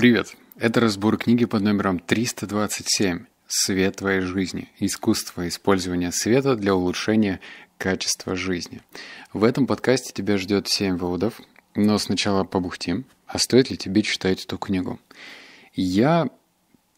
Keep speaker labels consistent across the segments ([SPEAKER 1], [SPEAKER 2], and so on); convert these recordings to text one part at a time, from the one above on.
[SPEAKER 1] Привет! Это разбор книги под номером 327 «Свет твоей жизни. Искусство использования света для улучшения качества жизни». В этом подкасте тебя ждет 7 выводов, но сначала побухтим, а стоит ли тебе читать эту книгу. Я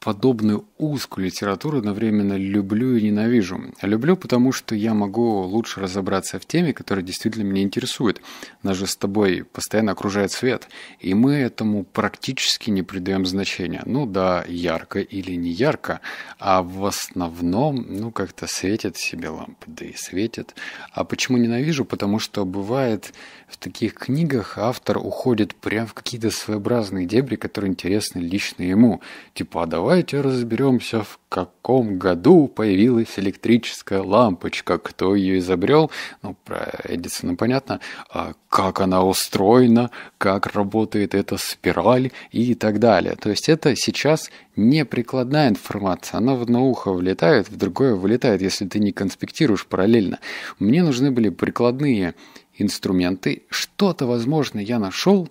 [SPEAKER 1] подобную узкую литературу одновременно люблю и ненавижу. Люблю, потому что я могу лучше разобраться в теме, которая действительно меня интересует. Нас же с тобой постоянно окружает свет, и мы этому практически не придаем значения. Ну да, ярко или не ярко, а в основном, ну как-то светит себе лампы, да и светят. А почему ненавижу? Потому что бывает в таких книгах автор уходит прям в какие-то своеобразные дебри, которые интересны лично ему. Типа, а давай Давайте разберемся, в каком году появилась электрическая лампочка, кто ее изобрел, ну, про Эдисона понятно, а как она устроена, как работает эта спираль и так далее. То есть это сейчас не прикладная информация, она в одно ухо влетает, в другое вылетает, если ты не конспектируешь параллельно. Мне нужны были прикладные инструменты, что-то, возможно, я нашел,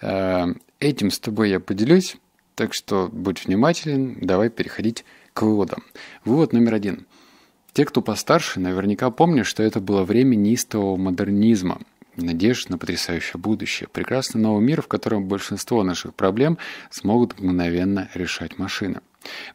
[SPEAKER 1] э, этим с тобой я поделюсь, так что будь внимателен, давай переходить к выводам. Вывод номер один. Те, кто постарше, наверняка помнят, что это было время неистового модернизма, надежд на потрясающее будущее, прекрасный новый мир, в котором большинство наших проблем смогут мгновенно решать машины.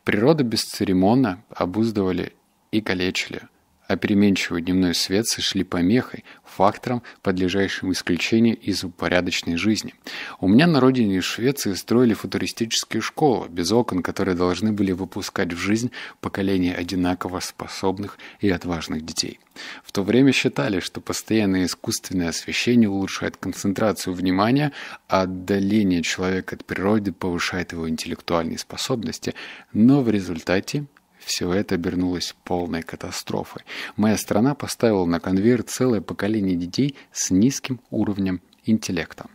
[SPEAKER 1] Природу бесцеремонно обуздывали и калечили – а переменчивый дневной свет сошли помехой, фактором, подлежащим исключению из упорядоченной жизни. У меня на родине в Швеции строили футуристические школы, без окон, которые должны были выпускать в жизнь поколение одинаково способных и отважных детей. В то время считали, что постоянное искусственное освещение улучшает концентрацию внимания, а отдаление человека от природы повышает его интеллектуальные способности, но в результате все это обернулось полной катастрофой. Моя страна поставила на конвейер целое поколение детей с низким уровнем интеллекта.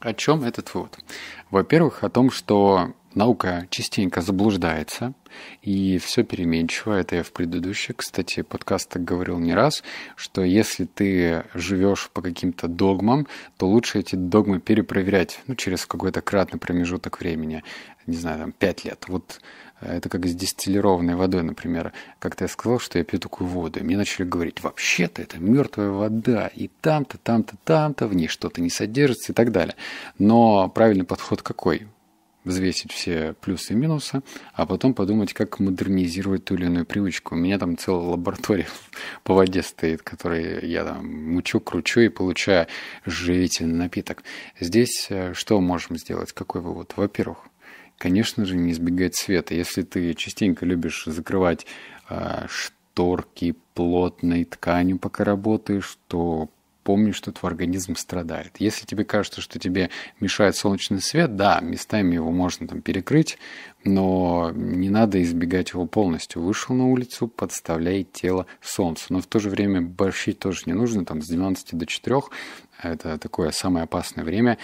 [SPEAKER 1] О чем этот вывод? Во-первых, о том, что наука частенько заблуждается, и все переменчиво. Это я в предыдущих, кстати, подкастах говорил не раз, что если ты живешь по каким-то догмам, то лучше эти догмы перепроверять ну, через какой-то кратный промежуток времени, не знаю, там, пять лет. Вот э, это как с дистиллированной водой, например. Как-то я сказал, что я пью такую воду. И мне начали говорить, вообще-то это мертвая вода. И там-то, там-то, там-то, в ней что-то не содержится и так далее. Но правильный подход какой? взвесить все плюсы и минусы, а потом подумать, как модернизировать ту или иную привычку. У меня там целая лаборатория по воде стоит, которой я там мучу, кручу и получаю живительный напиток. Здесь э, что можем сделать? Какой вывод? Во-первых, конечно же, не избегать света. Если ты частенько любишь закрывать э, шторки плотной тканью, пока работаешь, то помни, что твой организм страдает. Если тебе кажется, что тебе мешает солнечный свет, да, местами его можно там перекрыть, но не надо избегать его полностью. Вышел на улицу, подставляй тело солнцу. Но в то же время борщить тоже не нужно, там с 12 до 4, это такое самое опасное время,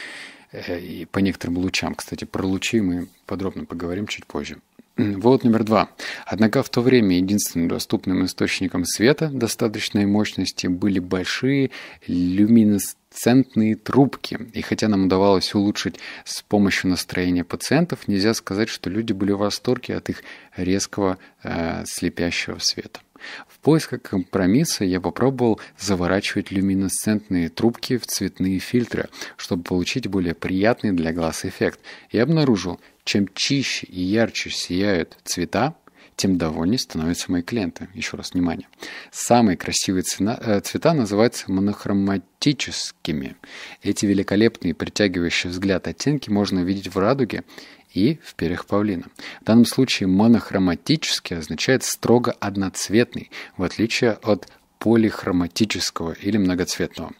[SPEAKER 1] э, и по некоторым лучам. Кстати, про лучи мы подробно поговорим чуть позже. Вот номер два. Однако в то время единственным доступным источником света достаточной мощности были большие люминесцентные трубки. И хотя нам удавалось улучшить с помощью настроения пациентов, нельзя сказать, что люди были в восторге от их резкого э, слепящего света. В поисках компромисса я попробовал заворачивать люминесцентные трубки в цветные фильтры, чтобы получить более приятный для глаз эффект, и обнаружил, чем чище и ярче сияют цвета, тем довольнее становятся мои клиенты. Еще раз внимание. Самые красивые цена, э, цвета называются монохроматическими. Эти великолепные притягивающие взгляд оттенки можно увидеть в радуге и в перьях павлина. В данном случае монохроматический означает строго одноцветный, в отличие от полихроматического или многоцветного.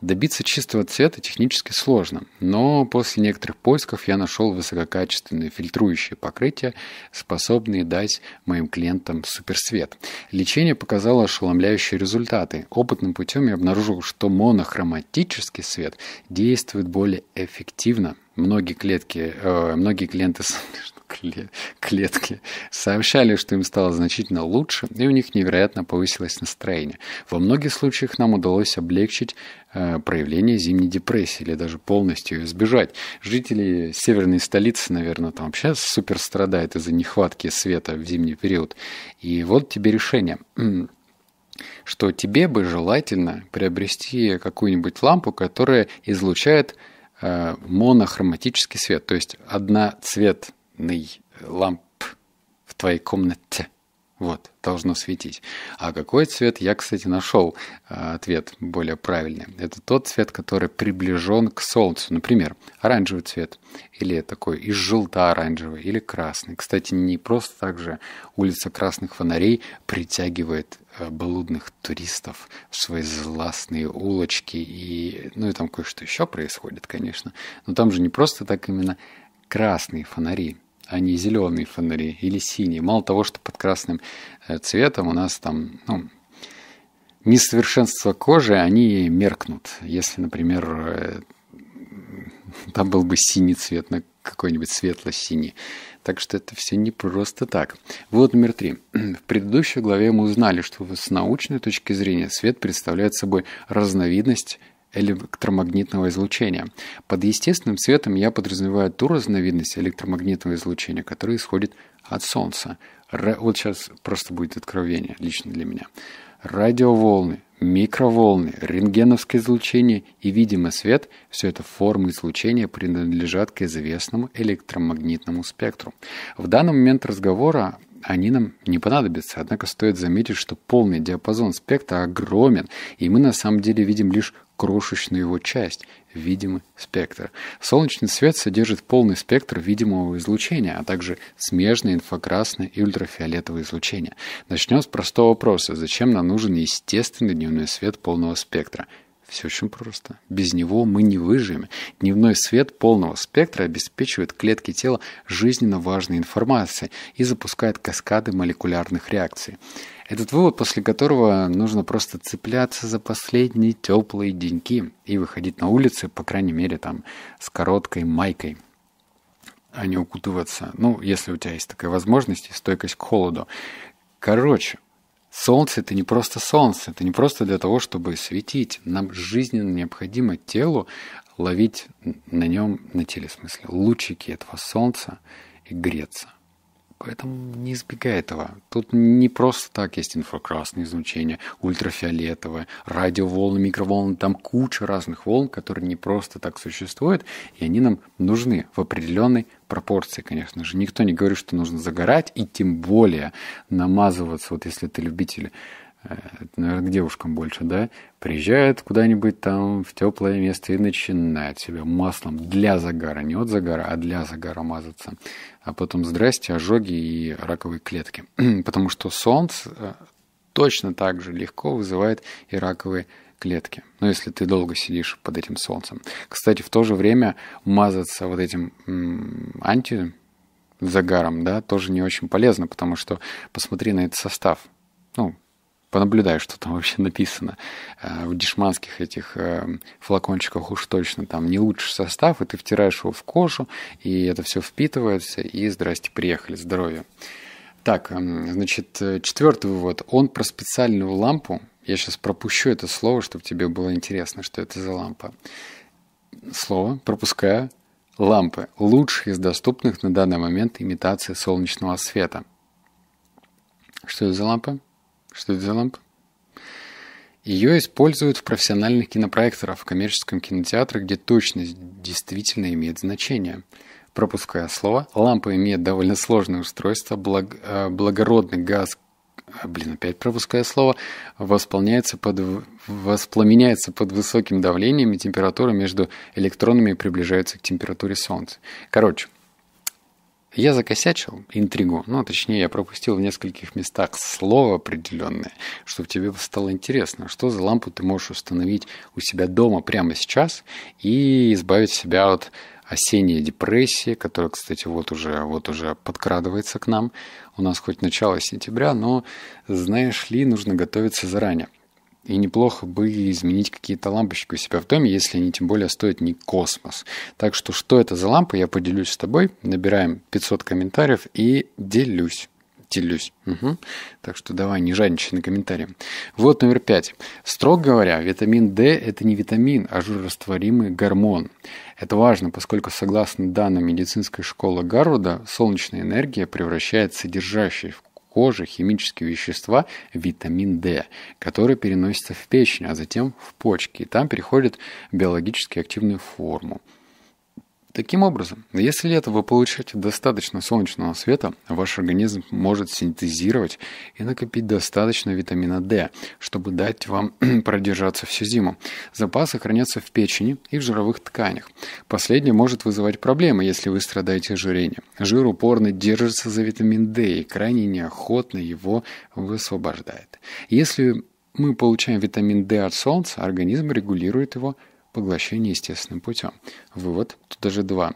[SPEAKER 1] Добиться чистого цвета технически сложно, но после некоторых поисков я нашел высококачественные фильтрующие покрытия, способные дать моим клиентам суперсвет. Лечение показало ошеломляющие результаты. Опытным путем я обнаружил, что монохроматический свет действует более эффективно. Многие клетки, э, многие клиенты, клетки, сообщали, что им стало значительно лучше, и у них невероятно повысилось настроение. Во многих случаях нам удалось облегчить э, проявление зимней депрессии или даже полностью ее избежать. Жители северной столицы, наверное, там вообще супер страдают из-за нехватки света в зимний период. И вот тебе решение что тебе бы желательно приобрести какую-нибудь лампу, которая излучает э, монохроматический свет, то есть одноцвет Э, ламп в твоей комнате. Вот, должно светить. А какой цвет? Я, кстати, нашел э, ответ более правильный. Это тот цвет, который приближен к солнцу. Например, оранжевый цвет. Или такой из желто-оранжевый, или красный. Кстати, не просто так же улица красных фонарей притягивает э, блудных туристов в свои зластные улочки. И, ну и там кое-что еще происходит, конечно. Но там же не просто так именно красные фонари – а не зеленые фонари или синие. Мало того, что под красным э, цветом у нас там ну, несовершенства кожи, они меркнут. Если, например, э, там был бы синий цвет на какой-нибудь светло-синий. Так что это все не просто так. Вот, номер три. В предыдущей главе мы узнали, что с научной точки зрения свет представляет собой разновидность электромагнитного излучения. Под естественным светом я подразумеваю ту разновидность электромагнитного излучения, которое исходит от Солнца. Ра... Вот сейчас просто будет откровение лично для меня. Радиоволны, микроволны, рентгеновское излучение и видимый свет – все это формы излучения принадлежат к известному электромагнитному спектру. В данный момент разговора они нам не понадобятся. Однако стоит заметить, что полный диапазон спектра огромен, и мы на самом деле видим лишь крошечную его часть – видимый спектр. Солнечный свет содержит полный спектр видимого излучения, а также смежное, инфракрасное и ультрафиолетовое излучение. Начнем с простого вопроса – зачем нам нужен естественный дневной свет полного спектра – все очень просто. Без него мы не выживем. Дневной свет полного спектра обеспечивает клетки тела жизненно важной информацией и запускает каскады молекулярных реакций. Этот вывод, после которого нужно просто цепляться за последние теплые деньки и выходить на улицы, по крайней мере, там, с короткой майкой а не укутываться. Ну, если у тебя есть такая возможность и стойкость к холоду. Короче, Солнце – это не просто солнце, это не просто для того, чтобы светить. Нам жизненно необходимо телу ловить на нем, на теле в смысле, лучики этого солнца и греться поэтому не избегай этого. Тут не просто так есть инфракрасные излучения, ультрафиолетовое, радиоволны, микроволны, там куча разных волн, которые не просто так существуют, и они нам нужны в определенной пропорции, конечно же. Никто не говорит, что нужно загорать, и тем более намазываться, вот если ты любитель Э, это, наверное, к девушкам больше, да, приезжает куда-нибудь там в теплое место и начинает себя маслом для загара, не от загара, а для загара мазаться. А потом здрасте, ожоги и раковые клетки. Потому что солнце э, точно так же легко вызывает и раковые клетки. Ну, если ты долго сидишь под этим солнцем. Кстати, в то же время мазаться вот этим м- анти да, тоже не очень полезно, потому что посмотри на этот состав. Ну, понаблюдаю, что там вообще написано. Э, в дешманских этих э, флакончиках уж точно там не лучший состав, и ты втираешь его в кожу, и это все впитывается, и здрасте, приехали, здоровье. Так, эм, значит, э, четвертый вывод. Он про специальную лампу. Я сейчас пропущу это слово, чтобы тебе было интересно, что это за лампа. Слово пропускаю. Лампы. Лучшие из доступных на данный момент имитации солнечного света. Что это за лампа? Что это за лампа? Ее используют в профессиональных кинопроекторах, в коммерческом кинотеатре, где точность действительно имеет значение. Пропуская слово, лампа имеет довольно сложное устройство, благ, э, благородный газ, э, блин, опять пропуская слово, восполняется под, воспламеняется под высоким давлением, и температура между электронами приближается к температуре Солнца. Короче, я закосячил интригу, ну, а точнее, я пропустил в нескольких местах слово определенное, чтобы тебе стало интересно, что за лампу ты можешь установить у себя дома прямо сейчас и избавить себя от осенней депрессии, которая, кстати, вот уже, вот уже подкрадывается к нам. У нас хоть начало сентября, но, знаешь ли, нужно готовиться заранее. И неплохо бы изменить какие-то лампочки у себя в доме, если они тем более стоят не космос. Так что что это за лампы, я поделюсь с тобой. Набираем 500 комментариев и делюсь делюсь. Угу. Так что давай, не жадничай на комментарии. Вот номер пять. Строго говоря, витамин D – это не витамин, а жирорастворимый гормон. Это важно, поскольку, согласно данным медицинской школы Гарварда, солнечная энергия превращает содержащий в кожи химические вещества, витамин D, который переносится в печень, а затем в почки, и там переходит в биологически активную форму. Таким образом, если летом вы получаете достаточно солнечного света, ваш организм может синтезировать и накопить достаточно витамина D, чтобы дать вам продержаться всю зиму. Запасы хранятся в печени и в жировых тканях. Последнее может вызывать проблемы, если вы страдаете ожирением. Жир упорно держится за витамин D и крайне неохотно его высвобождает. Если мы получаем витамин D от солнца, организм регулирует его поглощение естественным путем. Вывод, тут даже два.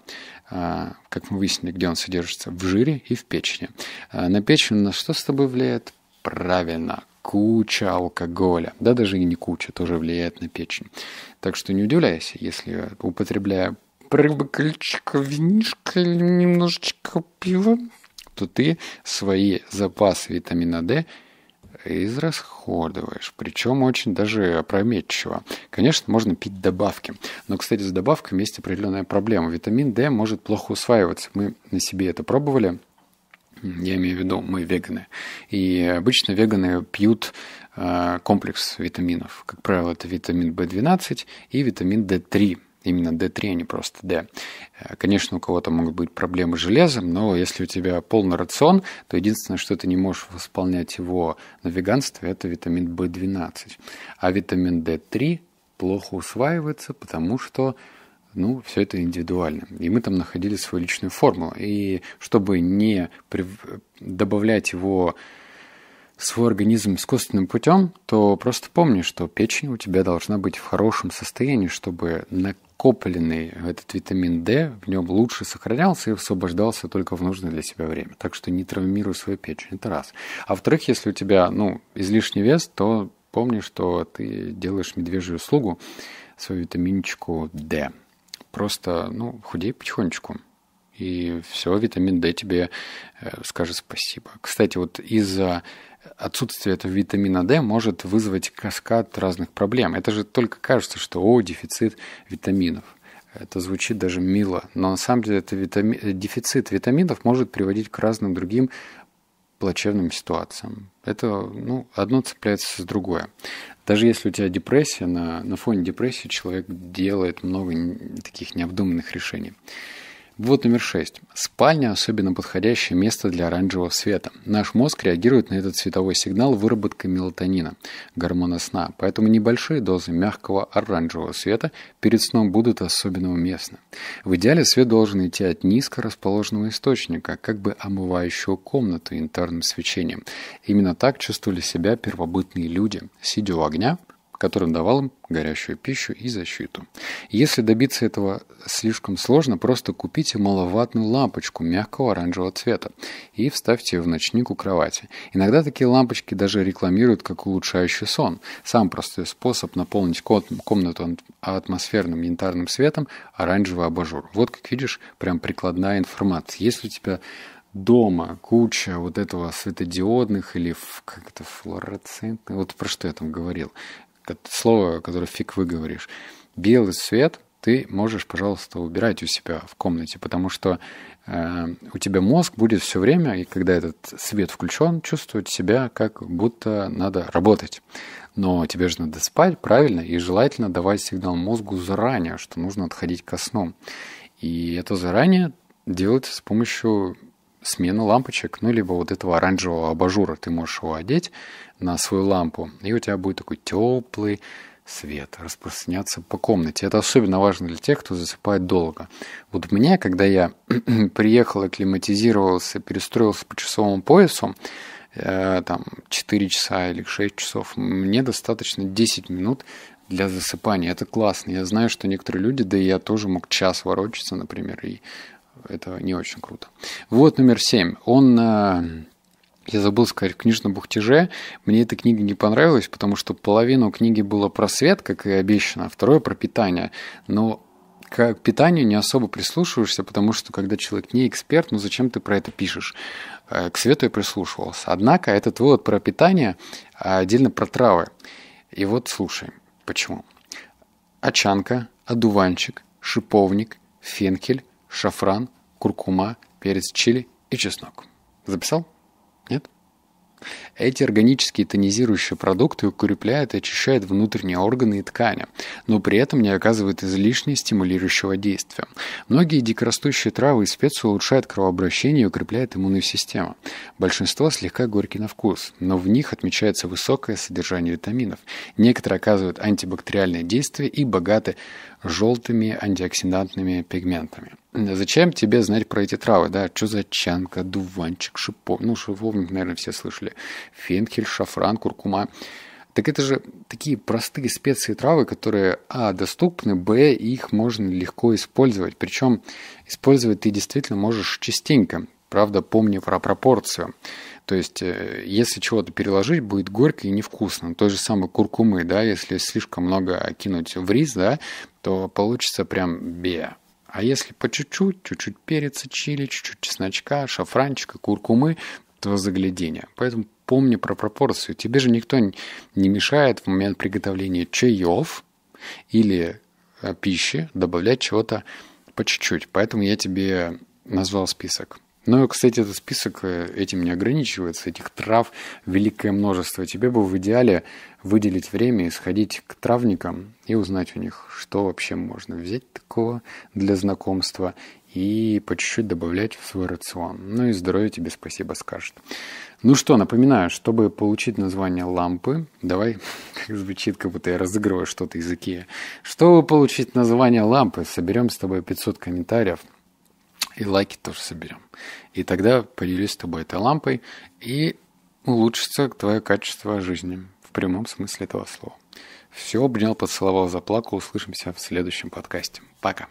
[SPEAKER 1] А, как мы выяснили, где он содержится? В жире и в печени. А, на печень на что с тобой влияет? Правильно, куча алкоголя. Да даже и не куча, тоже влияет на печень. Так что не удивляйся, если употребляя рыба, винишка или немножечко пива, то ты свои запасы витамина D – израсходуешь, причем очень даже опрометчиво. Конечно, можно пить добавки, но, кстати, с добавками есть определенная проблема. Витамин D может плохо усваиваться. Мы на себе это пробовали, я имею в виду, мы веганы. И обычно веганы пьют э, комплекс витаминов. Как правило, это витамин В12 и витамин D3 именно D3, а не просто D. Э, конечно, у кого-то могут быть проблемы с железом, но если у тебя полный рацион, то единственное, что ты не можешь восполнять его на веганстве, это витамин B12. А витамин D3 плохо усваивается, потому что ну, все это индивидуально. И мы там находили свою личную формулу. И чтобы не при... добавлять его свой организм искусственным путем, то просто помни, что печень у тебя должна быть в хорошем состоянии, чтобы на накопленный этот витамин D в нем лучше сохранялся и освобождался только в нужное для себя время. Так что не травмируй свою печень, это раз. А во-вторых, если у тебя ну, излишний вес, то помни, что ты делаешь медвежью услугу свою витаминчику D. Просто ну, худей потихонечку. И все, витамин D тебе э, скажет спасибо. Кстати, вот из-за отсутствие этого витамина D может вызвать каскад разных проблем. Это же только кажется, что о, дефицит витаминов. Это звучит даже мило, но на самом деле это витами... дефицит витаминов может приводить к разным другим плачевным ситуациям. Это ну, одно цепляется с другое. Даже если у тебя депрессия, на, на фоне депрессии человек делает много таких необдуманных решений. Вот номер шесть. Спальня – особенно подходящее место для оранжевого света. Наш мозг реагирует на этот световой сигнал выработкой мелатонина, гормона сна, поэтому небольшие дозы мягкого оранжевого света перед сном будут особенно уместны. В идеале свет должен идти от низко расположенного источника, как бы омывающего комнату янтарным свечением. Именно так чувствовали себя первобытные люди, сидя у огня который давал им горящую пищу и защиту. Если добиться этого слишком сложно, просто купите маловатную лампочку мягкого оранжевого цвета и вставьте ее в ночник у кровати. Иногда такие лампочки даже рекламируют как улучшающий сон. Сам простой способ наполнить комнату атмосферным янтарным светом – оранжевый абажур. Вот, как видишь, прям прикладная информация. Если у тебя дома куча вот этого светодиодных или как это флуоресцентных, вот про что я там говорил, слово, которое фиг выговоришь. Белый свет ты можешь, пожалуйста, убирать у себя в комнате, потому что э, у тебя мозг будет все время, и когда этот свет включен, чувствовать себя как будто надо работать. Но тебе же надо спать, правильно, и желательно давать сигнал мозгу заранее, что нужно отходить ко сну. И это заранее делается с помощью смена лампочек, ну, либо вот этого оранжевого абажура. Ты можешь его одеть на свою лампу, и у тебя будет такой теплый свет распространяться по комнате. Это особенно важно для тех, кто засыпает долго. Вот у меня, когда я приехал, акклиматизировался, перестроился по часовому поясу, э, там 4 часа или 6 часов, мне достаточно 10 минут для засыпания. Это классно. Я знаю, что некоторые люди, да и я тоже мог час ворочаться, например, и это не очень круто. Вот номер семь. Он э, я забыл сказать в книжном бухтеже. Мне эта книга не понравилась, потому что половину книги было про свет, как и обещано, а второе про питание. Но к питанию не особо прислушиваешься, потому что когда человек не эксперт, ну зачем ты про это пишешь? Э, к свету я прислушивался. Однако этот вывод про питание а отдельно про травы. И вот слушай, почему. Очанка, одуванчик, шиповник, фенхель шафран, куркума, перец чили и чеснок. Записал? Нет? Эти органические тонизирующие продукты укрепляют и очищают внутренние органы и ткани, но при этом не оказывают излишне стимулирующего действия. Многие дикорастущие травы и специи улучшают кровообращение и укрепляют иммунную систему. Большинство слегка горький на вкус, но в них отмечается высокое содержание витаминов. Некоторые оказывают антибактериальное действие и богаты желтыми антиоксидантными пигментами. Зачем тебе знать про эти травы, да? Что за чанка, дуванчик, шиповник? Ну, шиповник, наверное, все слышали. Фенхель, шафран, куркума. Так это же такие простые специи травы, которые, а, доступны, б, их можно легко использовать. Причем использовать ты действительно можешь частенько, правда, помни про пропорцию. То есть, э, если чего-то переложить, будет горько и невкусно. Той же самой куркумы, да, если слишком много кинуть в рис, да, то получится прям бе. А если по чуть-чуть, чуть-чуть перца, чили, чуть-чуть чесночка, шафранчика, куркумы, то загляденье. Поэтому помни про пропорцию. Тебе же никто не мешает в момент приготовления чаев или э, пищи добавлять чего-то по чуть-чуть. Поэтому я тебе назвал список. Но, ну кстати, этот список э, этим не ограничивается. Этих трав великое множество. Тебе бы в идеале выделить время и сходить к травникам и узнать у них, что вообще можно взять такого для знакомства и по чуть-чуть добавлять в свой рацион. Ну и здоровье тебе спасибо скажет. Ну что, напоминаю, чтобы получить название лампы, давай, как звучит, как будто я разыгрываю что-то из Икея. Чтобы получить название лампы, соберем с тобой 500 комментариев – и лайки тоже соберем. И тогда поделюсь с тобой этой лампой, и улучшится твое качество жизни в прямом смысле этого слова. Все, обнял, поцеловал, заплакал. Услышимся в следующем подкасте. Пока.